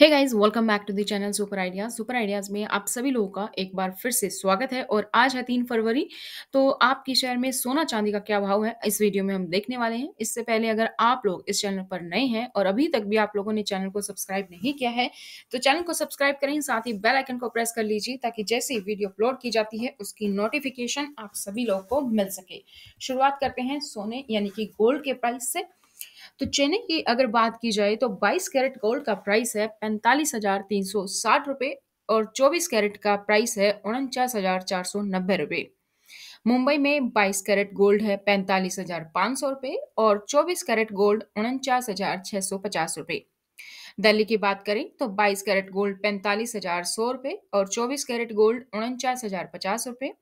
hey guys welcome back to the channel Super Ideas Super Ideas में आप सभी लोगों का एक बार फिर से स्वागत है और आज है तीन फरवरी तो आपके शहर में सोना चांदी का क्या भाव है इस वीडियो में हम देखने वाले हैं इससे पहले अगर आप लोग इस चैनल पर नए हैं और अभी तक भी आप लोगों ने चैनल को सब्सक्राइब नहीं किया है तो चैनल को सब्सक्राइब करें साथ ही बेल आइकन को प्रेस कर लीजिए ताकि जैसे वीडियो अपलोड की जाती है उसकी नोटिफिकेशन आप सभी लोग को मिल सके शुरुआत करते हैं सोने यानी कि गोल्ड के प्राइस से तो चेन्नई की अगर बात की जाए तो 22 कैरेट गोल्ड का प्राइस है पैंतालीस हजार तीन सौ साठ रुपये और 24 कैरेट का प्राइस है उनचास हजार चार सौ नब्बे रुपये मुंबई में 22 कैरेट गोल्ड है पैंतालीस हजार पाँच सौ रुपये और 24 कैरेट गोल्ड उनचास हजार छः सौ पचास रुपये दिल्ली की बात करें तो 22 कैरेट गोल्ड पैंतालीस हजार सौ रुपये और 24 कैरेट गोल्ड उनचास हजार पचास रुपये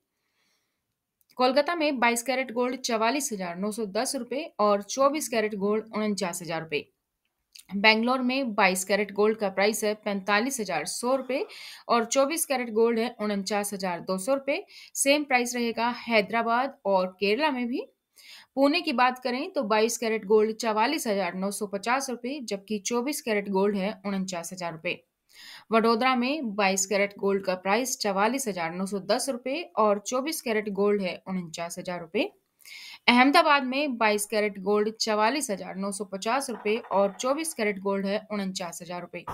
कोलकाता में 22 कैरेट गोल्ड चवालीस हजार नौ सौ दस रुपये और 24 कैरेट गोल्ड उनचास हजार रुपये बेंगलोर में 22 कैरेट गोल्ड का प्राइस है पैंतालीस हजार सौ रुपये और 24 कैरेट गोल्ड है उनचास हजार दो सौ रुपये सेम प्राइस रहेगा हैदराबाद और केरला में भी पुणे की बात करें तो 22 कैरेट गोल्ड चवालीस हजार नौ सौ पचास रुपये जबकि 24 कैरेट गोल्ड है उनचास हजार रुपये वडोदरा में 22 कैरेट गोल्ड का प्राइस चवालीस हजार नौ सौ दस रुपये और 24 कैरेट गोल्ड है उनचास हजार रुपये अहमदाबाद में 22 कैरेट गोल्ड चवालीस हजार नौ सौ पचास रुपये और 24 कैरेट गोल्ड है उनचास हजार रुपये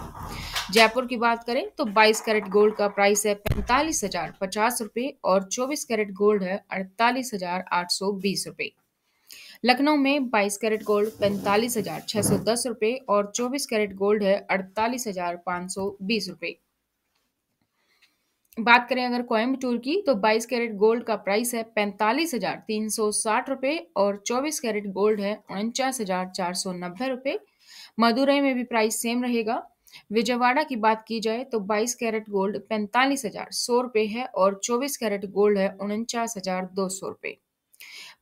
जयपुर की बात करें तो 22 कैरेट गोल्ड का प्राइस है पैंतालीस हजार पचास रुपये और 24 कैरेट गोल्ड है अड़तालीस हजार आठ सौ बीस रुपये लखनऊ में 22 कैरेट गोल्ड पैंतालीस हजार छह सौ दस रुपए और 24 कैरेट गोल्ड है अड़तालीस हजार पाँच सौ बीस रुपए बात करें अगर कोयम्बटूर की तो 22 कैरेट गोल्ड का प्राइस है पैंतालीस हजार तीन सौ साठ रुपए और 24 कैरेट गोल्ड है उनचास हजार चार सौ नब्बे रुपए मदुरई में भी प्राइस सेम रहेगा विजयवाड़ा की बात की जाए तो 22 कैरेट गोल्ड पैंतालीस हजार सौ रुपये है और 24 कैरेट गोल्ड है उनचास हजार दो सौ रुपये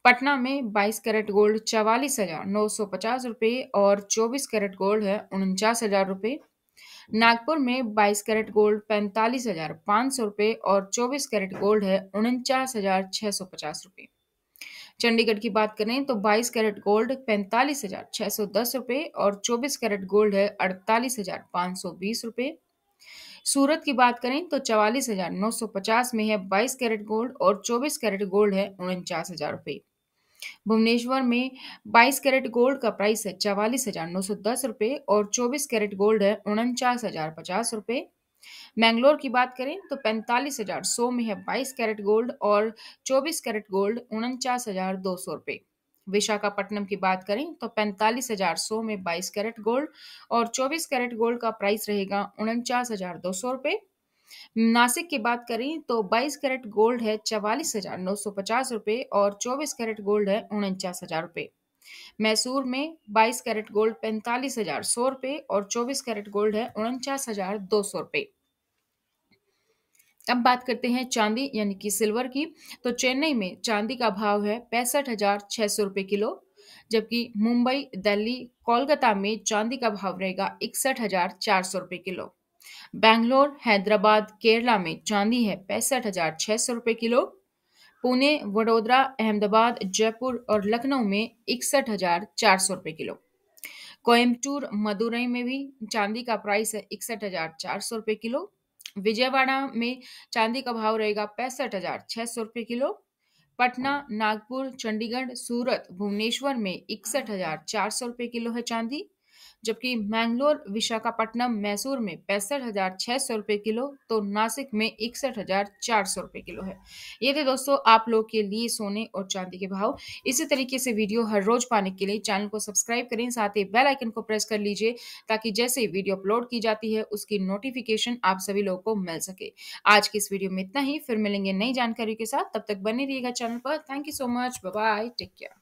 पटना में 22 कैरेट गोल्ड चवालीस हजार नौ सौ पचास रुपये और 24 कैरेट गोल्ड है उनचास हजार रुपये नागपुर में 22 कैरेट गोल्ड पैंतालीस हजार पाँच सौ रुपये और 24 कैरेट गोल्ड है उनचास हजार छः सौ पचास रुपये चंडीगढ़ की बात करें तो 22 कैरेट गोल्ड पैंतालीस हजार छः सौ दस रुपये और 24 कैरेट गोल्ड है अड़तालीस हजार पाँच सौ बीस रुपये सूरत की बात करें तो चवालीस हजार नौ सौ पचास में है 22 कैरेट गोल्ड और 24 कैरेट गोल्ड है उनचास हजार रुपये भुवनेश्वर में 22 कैरेट गोल्ड का प्राइस है चवालीस हजार नौ सौ दस रुपये और 24 कैरेट गोल्ड है उनचास हजार पचास रुपये मैंगलोर की बात करें तो पैंतालीस हजार सौ में है 22 कैरेट गोल्ड और 24 कैरेट गोल्ड उनचास हजार दो सौ रुपये विशाखापट्टनम की बात करें तो पैंतालीस हजार सौ में 22 कैरेट गोल्ड और 24 कैरेट गोल्ड का प्राइस रहेगा उनचास हजार दो सौ रुपये नासिक की बात करें तो 22 कैरेट गोल्ड है चवालीस हजार नौ सौ पचास रुपये और 24 कैरेट गोल्ड है उनचास हजार रुपये मैसूर में 22 कैरेट गोल्ड पैंतालीस हजार सौ रुपये और 24 कैरेट गोल्ड है उनचास हजार दो सौ रुपये अब बात करते हैं चांदी यानी कि सिल्वर की तो चेन्नई में चांदी का भाव है पैंसठ हजार छह सौ रुपये किलो जबकि मुंबई दिल्ली कोलकाता में चांदी का भाव रहेगा इकसठ हजार चार सौ रुपये किलो बेंगलोर हैदराबाद केरला में चांदी है पैंसठ हजार छह सौ रुपये किलो पुणे वडोदरा अहमदाबाद जयपुर और लखनऊ में इकसठ हजार चार सौ रुपये किलो कोयम्बटूर मदुरई में भी चांदी का प्राइस है इकसठ हजार चार सौ रुपए किलो विजयवाड़ा में चांदी का भाव रहेगा पैंसठ हजार छह सौ रुपये किलो पटना नागपुर चंडीगढ़ सूरत भुवनेश्वर में इकसठ हजार चार सौ रुपये किलो है चांदी जबकि मैंगलोर विशाखापट्टनम मैसूर में पैंसठ हजार छह सौ रुपये किलो तो नासिक में इकसठ हजार चार सौ रुपए किलो है ये थे दोस्तों आप लोग के लिए सोने और चांदी के भाव इसी तरीके से वीडियो हर रोज पाने के लिए चैनल को सब्सक्राइब करें साथ ही बेल आइकन को प्रेस कर लीजिए ताकि जैसे वीडियो अपलोड की जाती है उसकी नोटिफिकेशन आप सभी लोगों को मिल सके आज की इस वीडियो में इतना ही फिर मिलेंगे नई जानकारी के साथ तब तक बने रहिएगा चैनल पर thank you so much bye take care